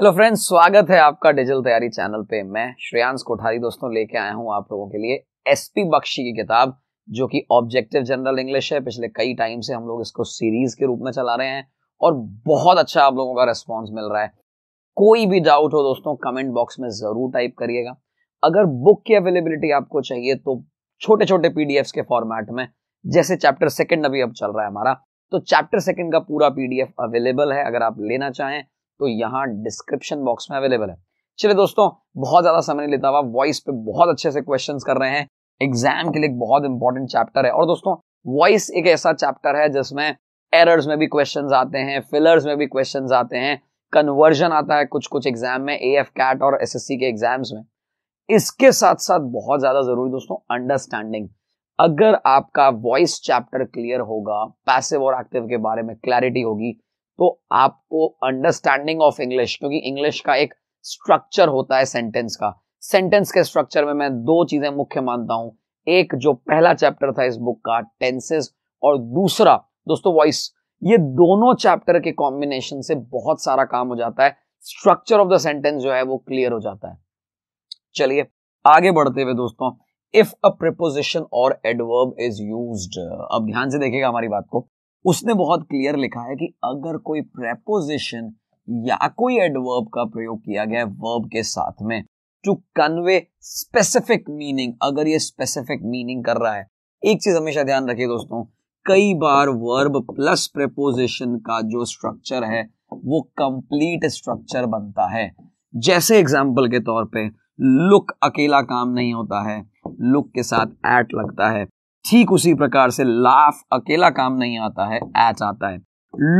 hello friends स्वागत है आपका डिजिटल तैयारी चैनल पे मैं श्रेयांश कोठारी दोस्तों लेके आया हूँ आप लोगों के लिए एसपी बख्शी की किताब जो कि ऑब्जेक्टिव जनरल इंग्लिश है पिछले कई टाइम से हम लोग इसको सीरीज के रूप में चला रहे हैं और बहुत अच्छा आप लोगों का रिस्पॉन्स मिल रहा है कोई भी डाउट हो दोस्तों कमेंट बॉक्स में जरूर टाइप करिएगा अगर बुक की अवेलेबिलिटी आपको चाहिए तो छोटे छोटे पीडीएफ के फॉर्मेट में जैसे चैप्टर सेकेंड अभी अब चल रहा है हमारा तो चैप्टर सेकेंड का पूरा पीडीएफ अवेलेबल है अगर आप लेना चाहें तो यहाँ डिस्क्रिप्शन बॉक्स में अवेलेबल है चलिए दोस्तों बहुत ज्यादा समय नहीं लेता हुआ वॉइस पे बहुत अच्छे से क्वेश्चंस कर रहे हैं एग्जाम के लिए बहुत इंपॉर्टेंट चैप्टर है और दोस्तों वॉइस एक ऐसा चैप्टर है जिसमें एरर्स में भी क्वेश्चंस आते हैं फिलर्स में भी क्वेश्चंस आते हैं कन्वर्जन आता है कुछ कुछ एग्जाम में ए एफ कैट और एस के एग्जाम्स में इसके साथ साथ बहुत ज्यादा जरूरी दोस्तों अंडरस्टैंडिंग अगर आपका वॉइस चैप्टर क्लियर होगा पैसिव और एक्टिव के बारे में क्लैरिटी होगी तो आपको अंडरस्टैंडिंग ऑफ इंग्लिश क्योंकि इंग्लिश का एक स्ट्रक्चर होता है सेंटेंस का सेंटेंस के स्ट्रक्चर में मैं दो चीजें मुख्य मानता हूं एक जो पहला चैप्टर था इस बुक का टेंसेस और दूसरा दोस्तों वॉइस ये दोनों चैप्टर के कॉम्बिनेशन से बहुत सारा काम हो जाता है स्ट्रक्चर ऑफ द सेंटेंस जो है वो क्लियर हो जाता है चलिए आगे बढ़ते हुए दोस्तों इफ अ प्रिपोजिशन और एडवर्ब इज यूज अब ध्यान से देखिएगा हमारी बात को उसने बहुत क्लियर लिखा है कि अगर कोई प्रेपोजिशन या कोई एडवर्ब का प्रयोग किया गया है वर्ब के साथ में टू कन्वे स्पेसिफिक मीनिंग अगर ये स्पेसिफिक मीनिंग कर रहा है एक चीज हमेशा ध्यान रखिए दोस्तों कई बार वर्ब प्लस प्रेपोजिशन का जो स्ट्रक्चर है वो कंप्लीट स्ट्रक्चर बनता है जैसे एग्जाम्पल के तौर पे लुक अकेला काम नहीं होता है लुक के साथ एट लगता है ठीक उसी प्रकार से लाफ अकेला काम नहीं आता है एच आता है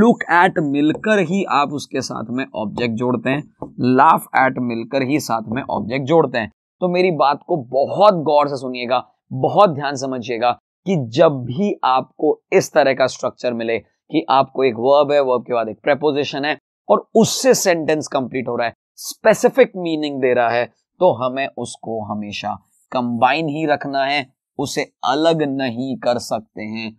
लुक एट मिलकर ही आप उसके साथ में ऑब्जेक्ट जोड़ते हैं लाफ एट मिलकर ही साथ में ऑब्जेक्ट जोड़ते हैं तो मेरी बात को बहुत गौर से सुनिएगा बहुत ध्यान समझिएगा कि जब भी आपको इस तरह का स्ट्रक्चर मिले कि आपको एक वर्ब है वर्ब के बाद एक प्रेपोजिशन है और उससे सेंटेंस कंप्लीट हो रहा है स्पेसिफिक मीनिंग दे रहा है तो हमें उसको हमेशा कंबाइन ही रखना है उसे अलग नहीं कर सकते हैं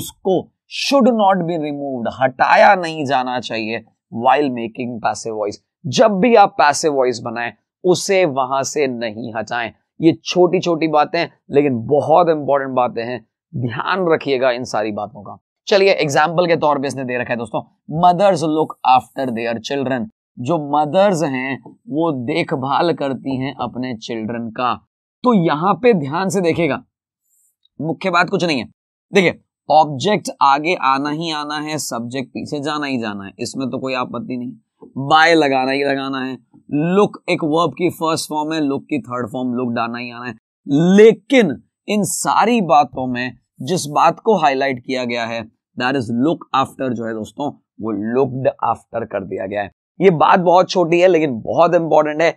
उसको शुड नॉट बी रिमूव्ड हटाया नहीं जाना चाहिए वाइल मेकिंग पैसे वॉइस जब भी आप पैसे वॉइस बनाएं उसे वहां से नहीं हटाएं ये छोटी छोटी बातें लेकिन बहुत इंपॉर्टेंट बातें हैं ध्यान रखिएगा इन सारी बातों का चलिए एग्जाम्पल के तौर पे इसने दे रखा है दोस्तों mothers look after their children जो मदर्स हैं वो देखभाल करती हैं अपने चिल्ड्रन का तो यहां पे ध्यान से देखेगा मुख्य बात कुछ नहीं है देखिए ऑब्जेक्ट आगे आना ही आना है सब्जेक्ट पीछे जाना ही जाना है इसमें तो कोई आपत्ति नहीं बाय लगाना ही लगाना है लुक एक वर्ब की फर्स्ट फॉर्म है लुक की थर्ड फॉर्म लुक डाना ही आना है लेकिन इन सारी बातों में जिस बात को हाईलाइट किया गया है दैट इज लुक आफ्टर जो है दोस्तों वो लुकड आफ्टर कर दिया गया है ये बात बहुत छोटी है लेकिन बहुत इंपॉर्टेंट है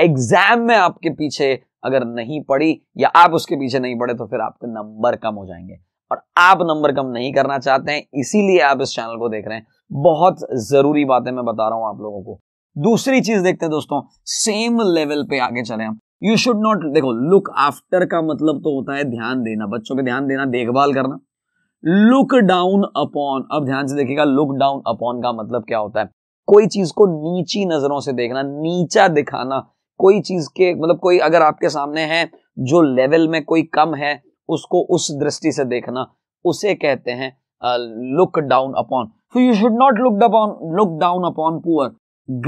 एग्जाम में आपके पीछे अगर नहीं पड़ी या आप उसके पीछे नहीं पड़े तो फिर आपके नंबर कम हो जाएंगे और आप नंबर कम नहीं करना चाहते हैं इसीलिए आप इस चैनल को देख रहे हैं बहुत जरूरी बातें मैं बता रहा हूं आप लोगों को दूसरी चीज देखते हैं दोस्तों सेम लेवल पे आगे चले हम यू शुड नॉट देखो लुक आफ्टर का मतलब तो होता है ध्यान देना बच्चों के ध्यान देना देखभाल करना लुक डाउन अपॉन अब ध्यान से देखिएगा लुक डाउन अपॉन का मतलब क्या होता है कोई चीज को नीची नजरों से देखना नीचा दिखाना कोई चीज के मतलब कोई अगर आपके सामने है जो लेवल में कोई कम है उसको उस दृष्टि से देखना उसे कहते हैं look down upon so you should not look upon look down upon poor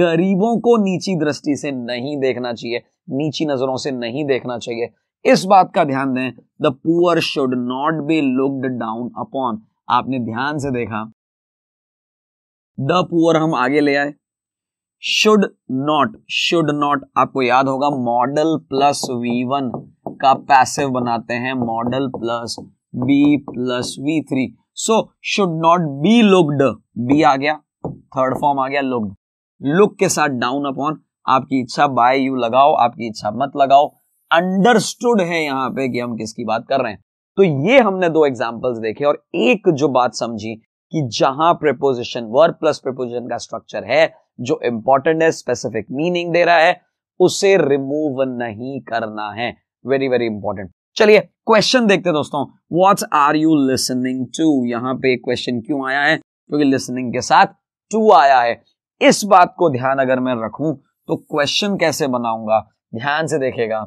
गरीबों को नीची दृष्टि से नहीं देखना चाहिए नीची नजरों से नहीं देखना चाहिए इस बात का ध्यान दें the poor should not be looked down upon आपने ध्यान से देखा द पुअर हम आगे ले आए शुड नॉट शुड नॉट आपको याद होगा मॉडल प्लस वी वन का पैसिव बनाते हैं modal plus be plus V three so should not be looked be आ गया थर्ड फॉर्म आ गया लुक्ड लुक के साथ डाउन अपॉन आपकी इच्छा बाय यू लगाओ आपकी इच्छा मत लगाओ अंडरस्टूड है यहां पे कि हम किसकी बात कर रहे हैं तो ये हमने दो एग्जाम्पल्स देखे और एक जो बात समझी कि जहां प्रेपोजिशन वर्ब प्लस प्रेपोजिशन का स्ट्रक्चर है जो इंपॉर्टेंट है स्पेसिफिक मीनिंग दे रहा है उसे रिमूव नहीं करना है वेरी वेरी इंपॉर्टेंट चलिए क्वेश्चन देखते हैं दोस्तों what are you listening to यहां पे क्वेश्चन क्यों आया है क्योंकि तो लिसनिंग के साथ टू आया है इस बात को ध्यान अगर मैं रखूं तो क्वेश्चन कैसे बनाऊंगा ध्यान से देखेगा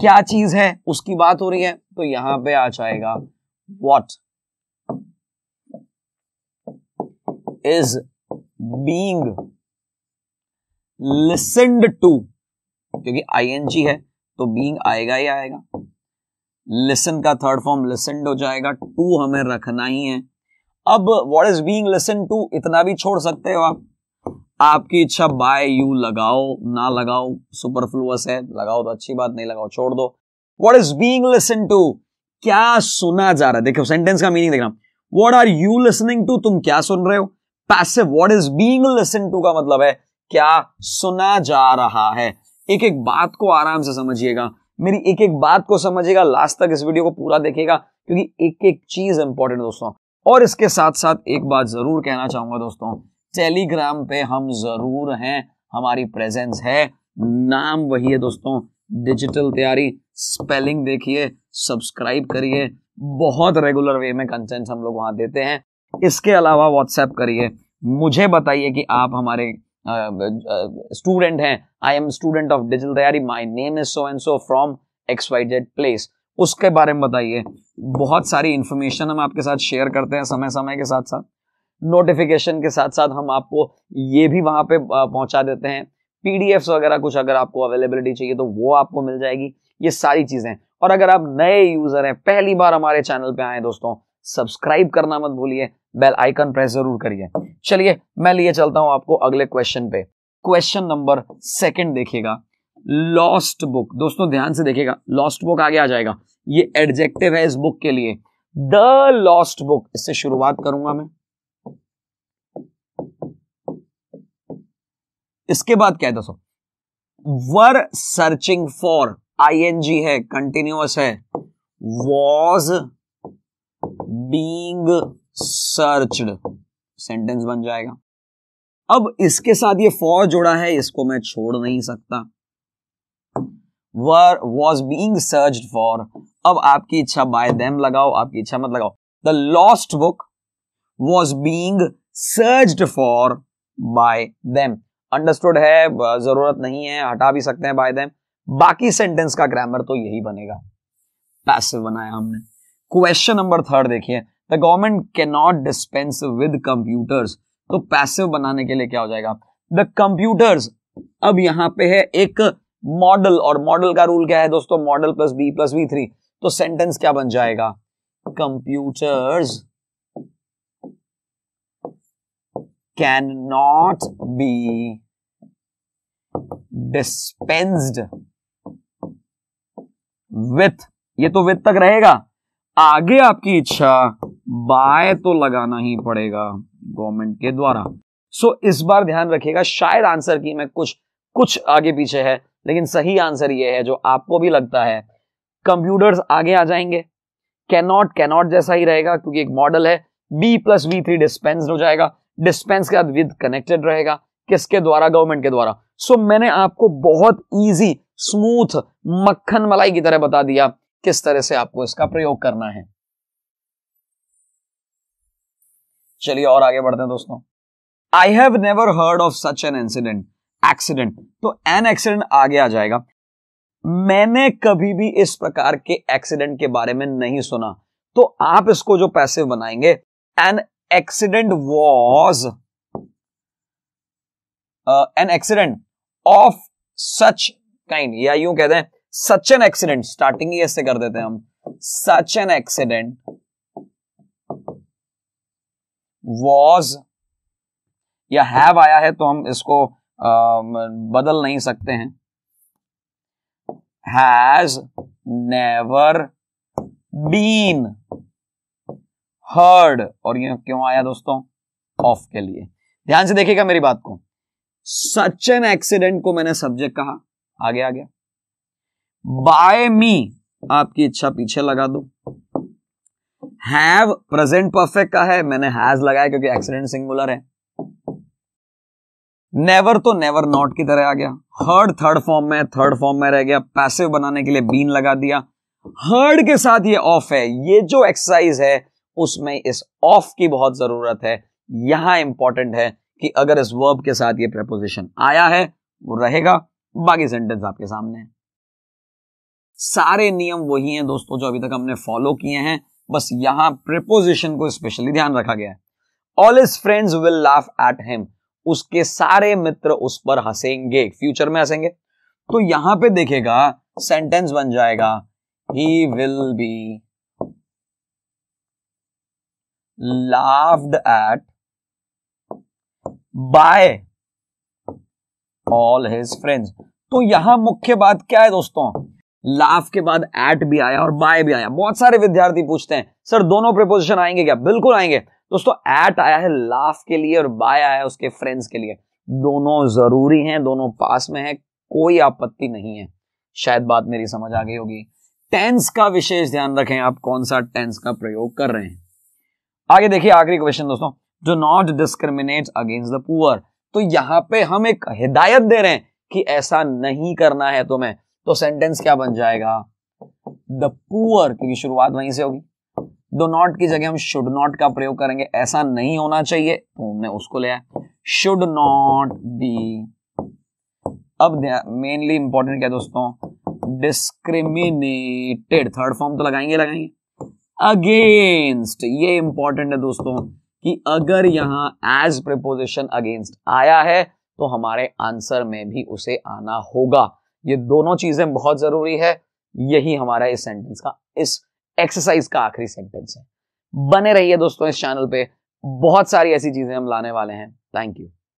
क्या चीज है उसकी बात हो रही है तो यहां पे आ जाएगा what is being listened to क्योंकि आईएनजी है तो बींग आएगा ही आएगा लिसन का थर्ड फॉर्म लिसेंड हो जाएगा टू हमें रखना ही है अब what is being listen to इतना भी छोड़ सकते हो आप आपकी इच्छा बाय यू लगाओ ना लगाओ सुपरफ्लुअस है लगाओ तो अच्छी बात नहीं लगाओ छोड़ दो what is being listen to क्या सुना जा रहा है देखो सेंटेंस का मीनिंग देख रहा हूं आर यू लिसनिंग टू तुम क्या सुन रहे हो passive what is being listen to का मतलब है क्या सुना जा रहा है एक एक बात को आराम से समझिएगा मेरी एक एक बात को समझिएगा लास्ट तक इस वीडियो को पूरा देखिएगा क्योंकि एक एक चीज इंपॉर्टेंट दोस्तों और इसके साथ साथ एक बात जरूर कहना चाहूंगा दोस्तों टेलीग्राम पे हम जरूर हैं हमारी प्रेजेंस है नाम वही है दोस्तों डिजिटल तैयारी स्पेलिंग देखिए सब्सक्राइब करिए बहुत रेगुलर वे में कंटेंट हम लोग वहां देते हैं इसके अलावा व्हाट्सएप करिए मुझे बताइए कि आप हमारे स्टूडेंट हैं I am student of digital Taiyari my name is so and so from X Y Z place उसके बारे में बताइए बहुत सारी इंफॉर्मेशन हम आपके साथ शेयर करते हैं समय समय के साथ साथ नोटिफिकेशन के साथ साथ हम आपको ये भी वहाँ पे पहुँचा देते हैं पी वगैरह कुछ अगर आपको अवेलेबिलिटी चाहिए तो वो आपको मिल जाएगी ये सारी चीज़ें और अगर आप नए यूज़र हैं पहली बार हमारे चैनल पे आए दोस्तों सब्सक्राइब करना मत भूलिए बेल आइकन प्रेस जरूर करिए चलिए मैं लिए चलता हूं आपको अगले क्वेश्चन पे क्वेश्चन नंबर सेकंड देखिएगा लॉस्ट बुक दोस्तों ध्यान से देखिएगा लॉस्ट बुक आगे आ जाएगा ये एडजेक्टिव है इस बुक के लिए द लॉस्ट बुक इससे शुरुआत करूंगा मैं इसके बाद क्या है दोस्तों वर सर्चिंग फॉर आई है कंटिन्यूस है वॉज बींग सर्च्ड सेंटेंस बन जाएगा अब इसके साथ ये फॉर जोड़ा है इसको मैं छोड़ नहीं सकता were was being search for अब आपकी इच्छा बाय देम लगाओ आपकी इच्छा मत लगाओ the lost book was being search for by them understood है जरूरत नहीं है हटा भी सकते हैं बाय देम बाकी सेंटेंस का ग्रामर तो यही बनेगा पैसिव बनाया हमने क्वेश्चन नंबर थर्ड देखिए the government can not dispense with computers तो पैसिव बनाने के लिए क्या हो जाएगा द कंप्यूटर्स अब यहां पे है एक मॉडल और मॉडल का रूल क्या है दोस्तों modal plus be plus B three तो सेंटेंस क्या बन जाएगा computers can not be dispensed with ये तो विथ तक रहेगा आगे आपकी इच्छा बाय तो लगाना ही पड़ेगा गवर्नमेंट के द्वारा सो so, इस बार ध्यान रखिएगा शायद आंसर की मैं कुछ कुछ आगे पीछे है लेकिन सही आंसर ये है जो आपको भी लगता है कंप्यूटर्स आगे आ जाएंगे कैनॉट कैनॉट जैसा ही रहेगा क्योंकि एक मॉडल है be plus V three dispense हो जाएगा डिस्पेंस के बाद विद कनेक्टेड रहेगा किसके द्वारा गवर्नमेंट के द्वारा सो so, मैंने आपको बहुत ईजी स्मूथ मक्खन मलाई की तरह बता दिया किस तरह से आपको इसका प्रयोग करना है चलिए और आगे बढ़ते हैं दोस्तों I have never heard of such an incident accident तो एन एक्सीडेंट आगे आ जाएगा मैंने कभी भी इस प्रकार के एक्सीडेंट के बारे में नहीं सुना तो आप इसको जो पैसे बनाएंगे an accident was an accident of such kind या यूं कहते हैं सच एन एक्सीडेंट स्टार्टिंग ही ऐसे कर देते हैं हम सच एन एक्सीडेंट वॉज या हैव आया है तो हम इसको आ, बदल नहीं सकते हैं हैज नेवर बीन हर्ड और ये क्यों आया दोस्तों ऑफ के लिए ध्यान से देखिएगा मेरी बात को सच एन एक्सीडेंट को मैंने सब्जेक्ट कहा आगे आ गया बाय मी आपकी इच्छा पीछे लगा दो हैव प्रेजेंट परफेक्ट का है मैंने हैज लगाया क्योंकि एक्सीडेंट सिंगुलर है नेवर तो नेवर नॉट की तरह आ गया हर्ड थर्ड फॉर्म में थर्ड फॉर्म में रह गया पैसिव बनाने के लिए बीन लगा दिया हर्ड के साथ ये ऑफ है ये जो एक्सरसाइज है उसमें इस ऑफ की बहुत जरूरत है यहां इंपॉर्टेंट है कि अगर इस वर्ब के साथ ये प्रपोजिशन आया है वो रहेगा बाकी सेंटेंस आपके सामने है सारे नियम वही हैं दोस्तों जो अभी तक हमने फॉलो किए हैं बस यहां प्रिपोजिशन को स्पेशली ध्यान रखा गया है all his friends will laugh at him उसके सारे मित्र उस पर हंसेंगे फ्यूचर में हंसेंगे तो यहां पे देखेगा सेंटेंस बन जाएगा he will be laughed at by all his friends तो यहां मुख्य बात क्या है दोस्तों लाफ के बाद एट भी आया और बाय भी आया बहुत सारे विद्यार्थी पूछते हैं सर दोनों प्रिपोजिशन आएंगे क्या बिल्कुल आएंगे दोस्तों एट आया है लाफ के लिए और बाय आया है उसके फ्रेंड्स के लिए दोनों जरूरी हैं दोनों पास में है कोई आपत्ति नहीं है शायद बात मेरी समझ आ गई होगी टेंस का विशेष ध्यान रखें आप कौन सा टेंस का प्रयोग कर रहे हैं आगे देखिए आखिरी क्वेश्चन दोस्तों do not discriminate against the poor तो यहां पे हम एक हिदायत दे रहे हैं कि ऐसा नहीं करना है तुम्हें तो सेंटेंस क्या बन जाएगा द पुअर क्योंकि शुरुआत वहीं से होगी दो नॉट की जगह हम शुड नॉट का प्रयोग करेंगे ऐसा नहीं होना चाहिए तो हमने उसको लिया शुड नॉट बी अब मेनली इंपॉर्टेंट क्या दोस्तों डिस्क्रिमिनेटेड थर्ड फॉर्म तो लगाएंगे लगाएंगे अगेंस्ट ये इंपॉर्टेंट है दोस्तों कि अगर यहां एज प्रिपोजिशन अगेंस्ट आया है तो हमारे आंसर में भी उसे आना होगा ये दोनों चीजें बहुत जरूरी है यही हमारा इस सेंटेंस का इस एक्सरसाइज का आखिरी सेंटेंस है बने रहिए दोस्तों इस चैनल पे बहुत सारी ऐसी चीजें हम लाने वाले हैं थैंक यू